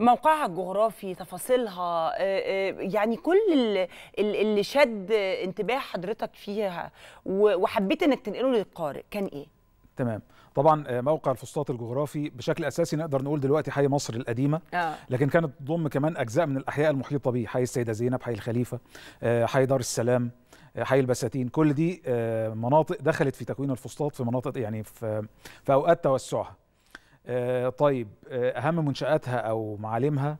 موقعها الجغرافي تفاصيلها آه، آه، يعني كل اللي شد انتباه حضرتك فيها وحبيت انك تنقله للقارئ كان ايه تمام طبعا آه، موقع الفسطاط الجغرافي بشكل اساسي نقدر نقول دلوقتي حي مصر القديمه لكن كانت تضم كمان اجزاء من الاحياء المحيطه به حي السيده زينب حي الخليفه حي دار السلام حي البساتين كل دي مناطق دخلت في تكوين الفسطاط في مناطق يعني في في اوقات توسعها آه، طيب آه، اهم منشاتها او معالمها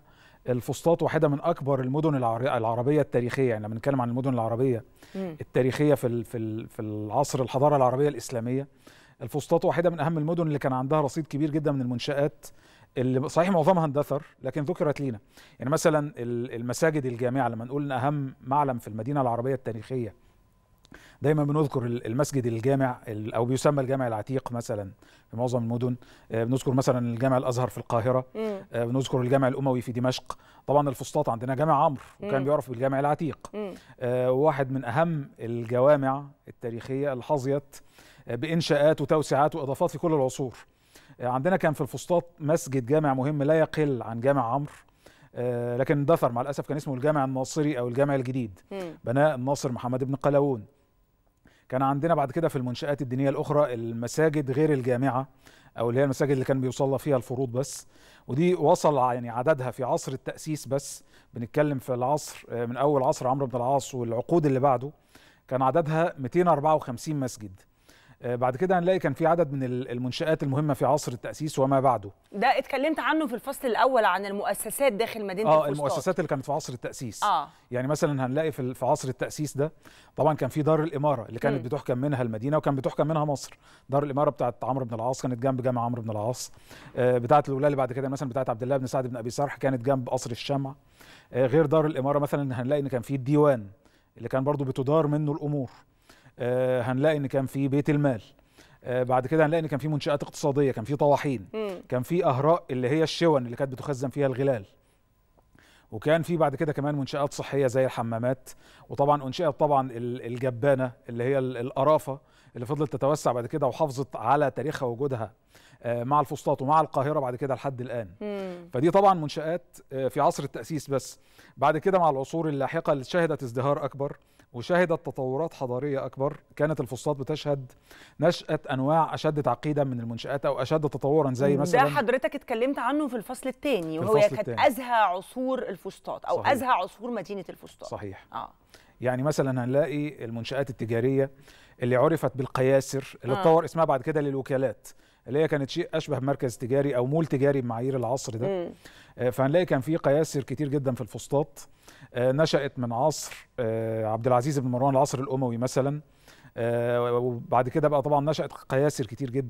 الفسطاط واحده من اكبر المدن العربيه التاريخيه يعني لما بنتكلم عن المدن العربيه التاريخيه في في العصر الحضاره العربيه الاسلاميه الفسطاط واحده من اهم المدن اللي كان عندها رصيد كبير جدا من المنشات اللي صحيح معظمها اندثر لكن ذكرت لينا يعني مثلا المساجد الجامعه لما نقول ان اهم معلم في المدينه العربيه التاريخيه دايما بنذكر المسجد الجامع او بيسمى الجامع العتيق مثلا في معظم المدن آه، بنذكر مثلا الجامع الازهر في القاهره مم. آه، بنذكر الجامع الاموي في دمشق طبعا الفسطاط عندنا جامع عمرو وكان بيعرف بالجامع العتيق آه واحد من اهم الجوامع التاريخيه اللي حظيت آه، بانشاءات وتوسعات واضافات في كل العصور عندنا كان في الفسطاط مسجد جامع مهم لا يقل عن جامع عمرو لكن اندثر مع الاسف كان اسمه الجامع الناصري او الجامع الجديد بناء الناصر محمد بن قلاوون كان عندنا بعد كده في المنشآت الدينية الأخرى المساجد غير الجامعة أو اللي هي المساجد اللي كان بيصلى فيها الفروض بس ودي وصل يعني عددها في عصر التأسيس بس بنتكلم في العصر من أول عصر عمرو بن العاص والعقود اللي بعده كان عددها 254 مسجد آه، بعد كده هنلاقي كان في عدد من المنشآت المهمة في عصر التأسيس وما بعده ده اتكلمت عنه في الفصل الأول عن المؤسسات داخل مدينة اه المؤسسات اللي كانت في عصر التأسيس آه. يعني مثلا هنلاقي في, في عصر التأسيس ده طبعا كان في دار الإمارة اللي كانت م. بتحكم منها المدينة وكان بتحكم منها مصر دار الإمارة بتاعت عمرو بن العاص كانت جنب جامع عمرو بن العاص آه، بتاعت الولاية اللي بعد كده مثلا بتاعت عبد الله بن سعد بن أبي سرح كانت جنب قصر الشمع آه، غير دار الإمارة مثلا هنلاقي إن كان في الديوان اللي كان برضو بتدار منه الأمور آه، هنلاقي ان كان في بيت المال آه، بعد كده هنلاقي ان كان في منشات اقتصاديه كان في طواحين كان في اهراء اللي هي الشون اللي كانت بتخزن فيها الغلال وكان في بعد كده كمان منشات صحيه زي الحمامات وطبعا انشئت طبعا الجبانه اللي هي القرافه اللي فضلت تتوسع بعد كده وحافظت على تاريخها ووجودها آه، مع الفسطاط ومع القاهره بعد كده لحد الان مم. فدي طبعا منشات آه، في عصر التاسيس بس بعد كده مع العصور اللاحقه اللي شهدت ازدهار اكبر وشهدت تطورات حضاريه اكبر كانت الفسطاط بتشهد نشاه انواع اشد تعقيدا من المنشات او اشد تطورا زي مثلا ده حضرتك اتكلمت عنه في الفصل الثاني وهو كانت ازهى عصور الفسطاط او صحيح. ازهى عصور مدينه الفسطاط صحيح اه يعني مثلا هنلاقي المنشآت التجارية اللي عرفت بالقياسر اللي آه. اتطور آه. اسمها بعد كده للوكالات اللي هي كانت شيء اشبه مركز تجاري او مول تجاري بمعايير العصر ده آه، فهنلاقي كان في قياسر كتير جدا في الفسطاط آه، نشأت من عصر آه، عبد العزيز بن مروان العصر الأموي مثلا وبعد كده بقى طبعا نشأت قياسر كتير جدا